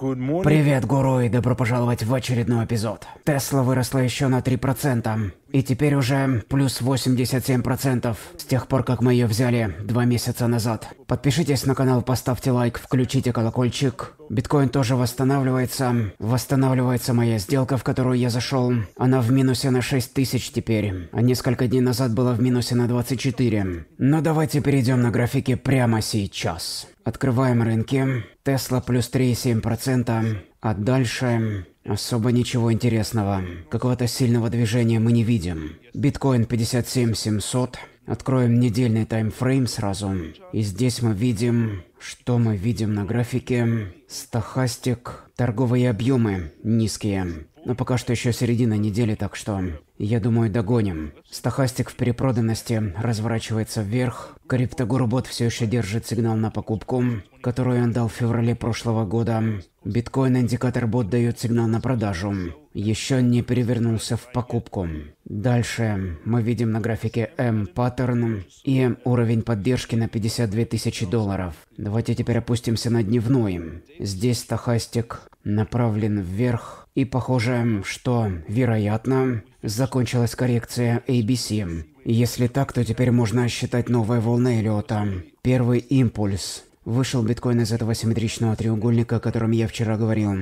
Привет, гуру, и добро пожаловать в очередной эпизод. Тесла выросла еще на 3%, и теперь уже плюс 87% с тех пор, как мы ее взяли два месяца назад. Подпишитесь на канал, поставьте лайк, включите колокольчик. Биткоин тоже восстанавливается. Восстанавливается моя сделка, в которую я зашел. Она в минусе на 6 тысяч теперь, а несколько дней назад была в минусе на 24. Но давайте перейдем на графики прямо сейчас. Открываем рынки. Тесла плюс 3,7%. А дальше особо ничего интересного. Какого-то сильного движения мы не видим. Биткоин 57700. Откроем недельный таймфрейм сразу. И здесь мы видим, что мы видим на графике. Стахастик Торговые объемы низкие. Но пока что еще середина недели, так что, я думаю, догоним. Стохастик в перепроданности разворачивается вверх. Криптогурбот все еще держит сигнал на покупку, которую он дал в феврале прошлого года. Биткоин-индикатор-бот дает сигнал на продажу. Еще не перевернулся в покупку. Дальше мы видим на графике М паттерн и уровень поддержки на 52 тысячи долларов. Давайте теперь опустимся на дневной. Здесь стохастик направлен вверх. И похоже, что, вероятно, закончилась коррекция ABC. Если так, то теперь можно считать новая волна Эллиота. Первый импульс. Вышел биткоин из этого симметричного треугольника, о котором я вчера говорил.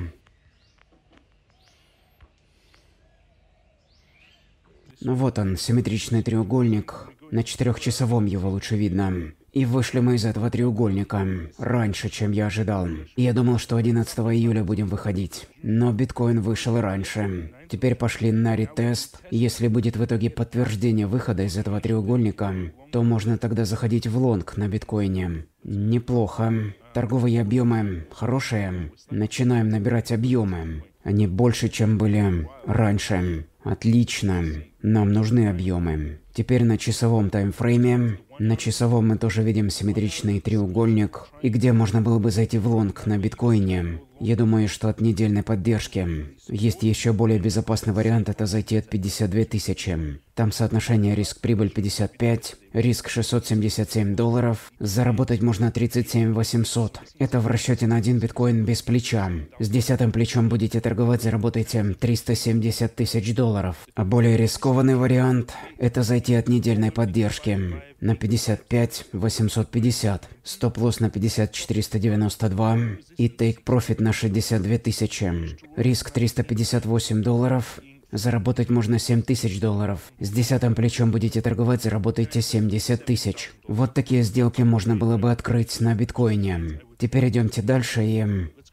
Ну вот он, симметричный треугольник. На четырехчасовом его лучше видно и вышли мы из этого треугольника раньше, чем я ожидал. Я думал, что 11 июля будем выходить, но биткоин вышел раньше. Теперь пошли на ретест. Если будет в итоге подтверждение выхода из этого треугольника, то можно тогда заходить в лонг на биткоине. Неплохо. Торговые объемы хорошие. Начинаем набирать объемы. Они больше, чем были раньше. Отлично. Нам нужны объемы. Теперь на часовом таймфрейме. На часовом мы тоже видим симметричный треугольник. И где можно было бы зайти в лонг на биткоине. Я думаю, что от недельной поддержки. Есть еще более безопасный вариант, это зайти от 52 тысячи. Там соотношение риск-прибыль 55, риск 677 долларов. Заработать можно 37 800. Это в расчете на один биткоин без плеча. С десятым плечом будете торговать, заработаете 307 80 тысяч долларов. А более рискованный вариант – это зайти от недельной поддержки на 55 850, стоп-лосс на 50 492 и тейк-профит на 62 тысячи. Риск 358 долларов, Заработать можно 7 тысяч долларов. С десятым плечом будете торговать, заработаете 70 тысяч. Вот такие сделки можно было бы открыть на биткоине. Теперь идемте дальше и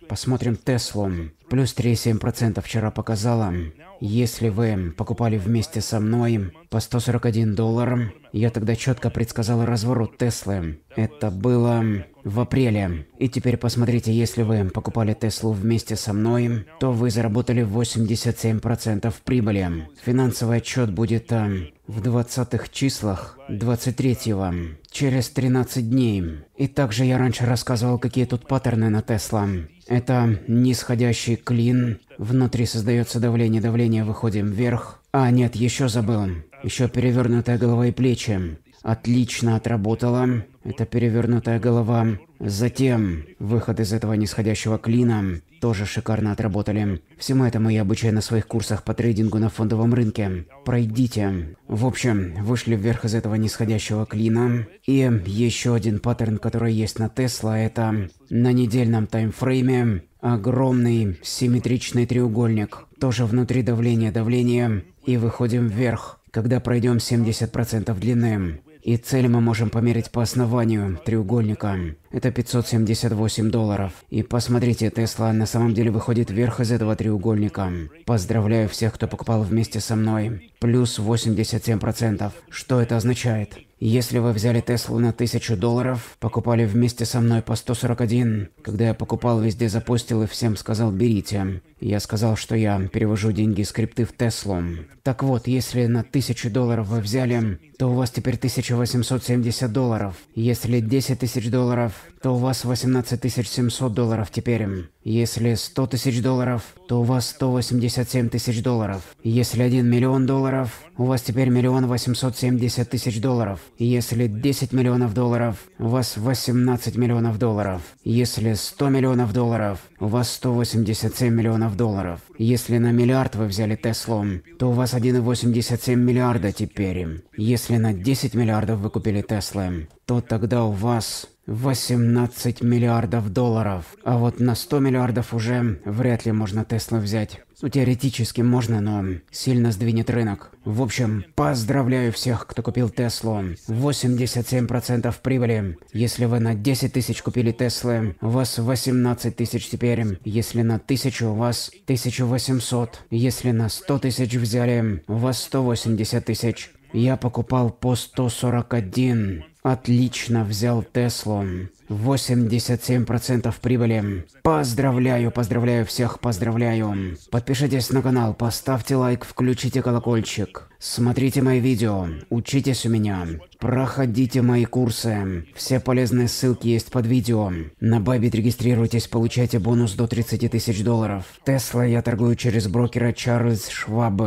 посмотрим Теслу. Плюс 3,7% вчера показала. Если вы покупали вместе со мной по 141 доллар, я тогда четко предсказал разворот Теслы. Это было в апреле. И теперь посмотрите, если вы покупали Теслу вместе со мной, то вы заработали 87% прибыли. Финансовый отчет будет э, в 20 числах 23-го, через 13 дней. И также я раньше рассказывал, какие тут паттерны на Тесла. Это нисходящий клин, внутри создается давление, давление, выходим вверх. А, нет, еще забыл. Еще перевернутая голова и плечи. Отлично отработала. эта перевернутая голова. Затем выход из этого нисходящего клина тоже шикарно отработали. Всему этому я обучаю на своих курсах по трейдингу на фондовом рынке. Пройдите. В общем, вышли вверх из этого нисходящего клина. И еще один паттерн, который есть на Тесла, это на недельном таймфрейме огромный симметричный треугольник. Тоже внутри давления давление и выходим вверх, когда пройдем 70% длины. И цель мы можем померить по основанию треугольника. Это 578 долларов. И посмотрите, Тесла на самом деле выходит вверх из этого треугольника. Поздравляю всех, кто покупал вместе со мной. Плюс 87%. Что это означает? Если вы взяли Теслу на 1000 долларов, покупали вместе со мной по 141, когда я покупал, везде запустил и всем сказал «берите». Я сказал, что я перевожу деньги из крипты в Теслу. Так вот, если на 1000 долларов вы взяли то у вас теперь 1870 долларов. Если 10 тысяч долларов, то у вас 18700 долларов теперь. Если 100 тысяч долларов, то у вас 187 тысяч долларов. Если 1 миллион долларов, у вас теперь миллион 870 тысяч долларов. Если 10 миллионов долларов, у вас 18 миллионов долларов. Если 100 миллионов долларов, у вас 187 миллионов долларов. Если на миллиард вы взяли Теслу, то у вас 1,87 миллиарда теперь. Если если на 10 миллиардов вы купили Теслы, то тогда у вас 18 миллиардов долларов. А вот на 100 миллиардов уже вряд ли можно Теслу взять. Ну, теоретически можно, но сильно сдвинет рынок. В общем, поздравляю всех, кто купил Теслу. 87% прибыли. Если вы на 10 тысяч купили Теслы, у вас 18 тысяч теперь. Если на 1000, у вас 1800. Если на 100 тысяч взяли, у вас 180 тысяч. Я покупал по 141. Отлично взял Теслу. 87% прибыли. Поздравляю, поздравляю всех, поздравляю. Подпишитесь на канал, поставьте лайк, включите колокольчик. Смотрите мои видео, учитесь у меня, проходите мои курсы. Все полезные ссылки есть под видео. На Бабит регистрируйтесь, получайте бонус до 30 тысяч долларов. Тесла я торгую через брокера Чарльз Шваб.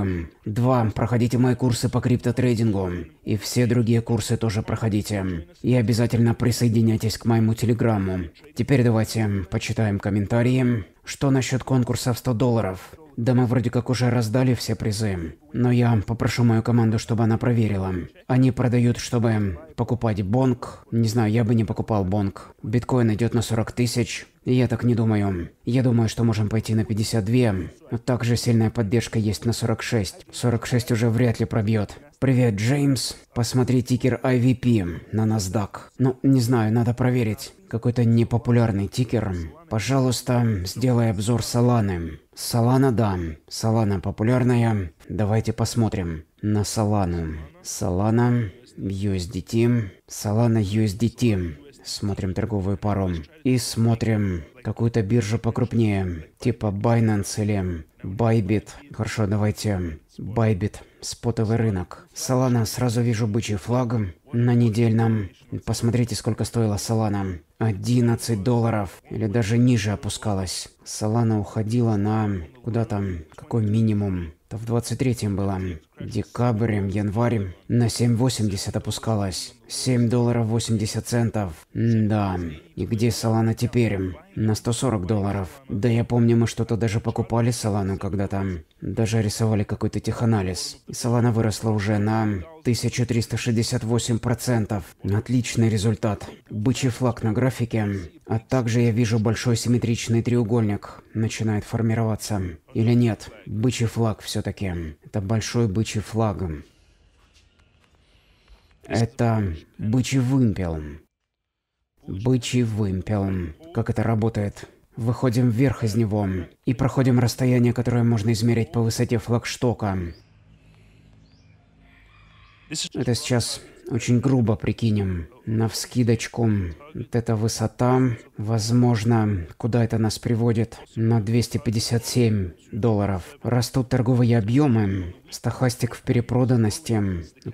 Два, Проходите мои курсы по криптотрейдингу. И все другие курсы тоже проходите. И обязательно присоединяйтесь к моему телеграмму. Теперь давайте почитаем комментарии. Что насчет конкурса в 100 долларов? Да мы вроде как уже раздали все призы, но я попрошу мою команду, чтобы она проверила. Они продают, чтобы покупать бонг. Не знаю, я бы не покупал бонг. Биткоин идет на 40 тысяч. Я так не думаю. Я думаю, что можем пойти на 52. Также сильная поддержка есть на 46. 46 уже вряд ли пробьет. Привет, Джеймс. Посмотри тикер IVP на NASDAQ. Ну, не знаю, надо проверить какой-то непопулярный тикер. Пожалуйста, сделай обзор Соланы. Солана, да. Солана популярная. Давайте посмотрим на Солану. Солана, USDT. Солана, USDT. Смотрим торговую пару. И смотрим какую-то биржу покрупнее. Типа Binance или Bybit. Хорошо, давайте Bybit. Спотовый рынок. Солана, сразу вижу бычий флаг на недельном. Посмотрите, сколько стоила Солана. 11 долларов или даже ниже опускалась. Солана уходила на куда там, какой минимум. То в 23-м было. Декабрем, январем на 7.80 опускалась. 7 долларов 80 центов. да. И где Солана теперь? На 140 долларов. Да я помню, мы что-то даже покупали Солану когда-то. Даже рисовали какой-то теханализ. И Солана выросла уже на 1368%. Отличный результат. Бычий флаг на графике. А также я вижу большой симметричный треугольник. Начинает формироваться. Или нет, бычий флаг все-таки. Это большой бычий флаг. Это бычий вымпел. Бычий вымпел. Как это работает? Выходим вверх из него и проходим расстояние, которое можно измерить по высоте флагштока. Это сейчас очень грубо прикинем. На вскидочку. Вот эта высота, возможно, куда это нас приводит, на 257 долларов. Растут торговые объемы. Стахастик в перепроданности.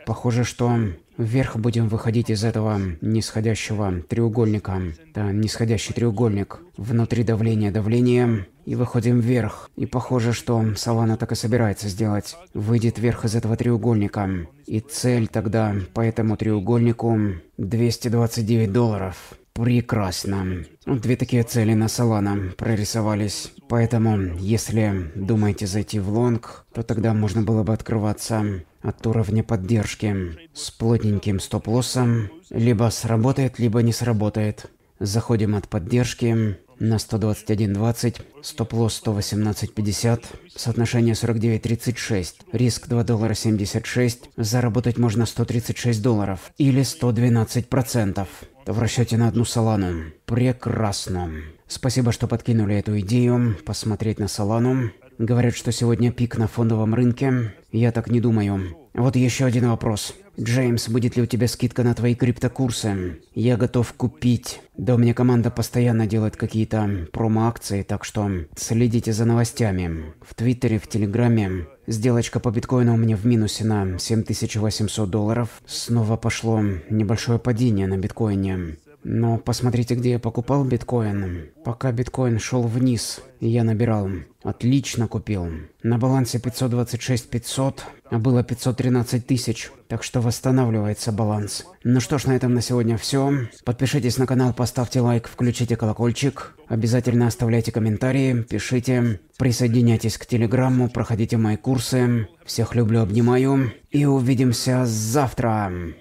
Похоже, что Вверх будем выходить из этого нисходящего треугольника. Да, нисходящий треугольник. Внутри давления давление. И выходим вверх. И похоже, что Салана так и собирается сделать. Выйдет вверх из этого треугольника. И цель тогда по этому треугольнику 229 долларов. Прекрасно. Вот Две такие цели на Салана прорисовались. Поэтому, если думаете зайти в лонг, то тогда можно было бы открываться от уровня поддержки с плотненьким стоп-лоссом. Либо сработает, либо не сработает. Заходим от поддержки на 121.20, стоп-лосс 118.50, соотношение 49.36, риск 2 доллара 76, заработать можно 136 долларов или 112 процентов в расчете на одну Солану. Прекрасно. Спасибо, что подкинули эту идею, посмотреть на Солану. Говорят, что сегодня пик на фондовом рынке. Я так не думаю. Вот еще один вопрос. «Джеймс, будет ли у тебя скидка на твои криптокурсы? Я готов купить». Да у меня команда постоянно делает какие-то промо-акции, так что следите за новостями. В Твиттере, в Телеграме. Сделочка по биткоину у меня в минусе на 7800 долларов. Снова пошло небольшое падение на биткоине. Но посмотрите, где я покупал биткоин. Пока биткоин шел вниз, я набирал. Отлично купил. На балансе 526 500, а было 513 тысяч, так что восстанавливается баланс. Ну что ж, на этом на сегодня все. Подпишитесь на канал, поставьте лайк, включите колокольчик. Обязательно оставляйте комментарии, пишите. Присоединяйтесь к Телеграмму, проходите мои курсы. Всех люблю, обнимаю. И увидимся завтра.